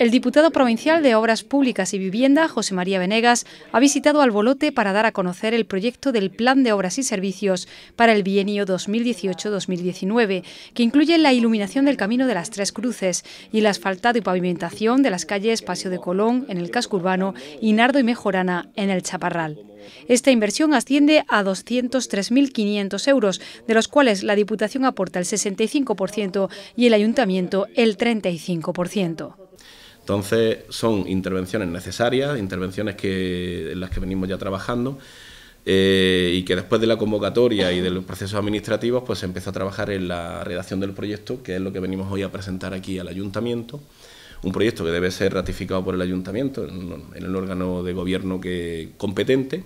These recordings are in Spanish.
El diputado provincial de Obras Públicas y Vivienda, José María Venegas, ha visitado Albolote para dar a conocer el proyecto del Plan de Obras y Servicios para el bienio 2018-2019, que incluye la iluminación del Camino de las Tres Cruces y el asfaltado y pavimentación de las calles Paseo de Colón en el casco urbano y Nardo y Mejorana en el Chaparral. Esta inversión asciende a 203.500 euros, de los cuales la Diputación aporta el 65% y el Ayuntamiento el 35%. Entonces son intervenciones necesarias, intervenciones en las que venimos ya trabajando eh, y que después de la convocatoria y de los procesos administrativos pues se empezó a trabajar en la redacción del proyecto, que es lo que venimos hoy a presentar aquí al ayuntamiento un proyecto que debe ser ratificado por el ayuntamiento, en, el órgano de gobierno que, competente.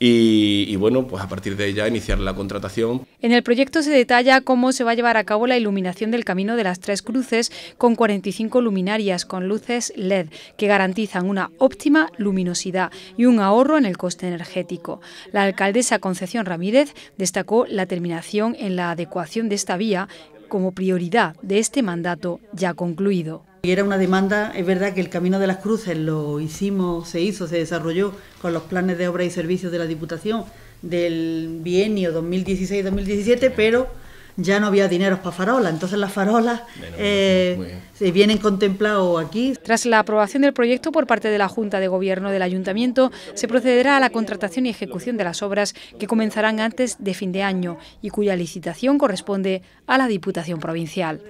Y, bueno, pues a partir de ella iniciar la contratación. En el proyecto se detalla cómo se va a llevar a cabo la iluminación del camino de las tres cruces con 45 luminarias con luces LED que garantizan una óptima luminosidad y un ahorro en el coste energético. La alcaldesa Concepción Ramírez destacó la terminación en la adecuación de esta vía como prioridad de este mandato ya concluido era una demanda, es verdad que el Camino de las Cruces lo hicimos, se hizo, se desarrolló con los planes de obra y servicios de la Diputación del bienio 2016-2017, pero ya no había dinero para farolas, entonces las farolas eh, se vienen contemplados aquí. Tras la aprobación del proyecto por parte de la Junta de Gobierno del Ayuntamiento, se procederá a la contratación y ejecución de las obras que comenzarán antes de fin de año y cuya licitación corresponde a la Diputación Provincial.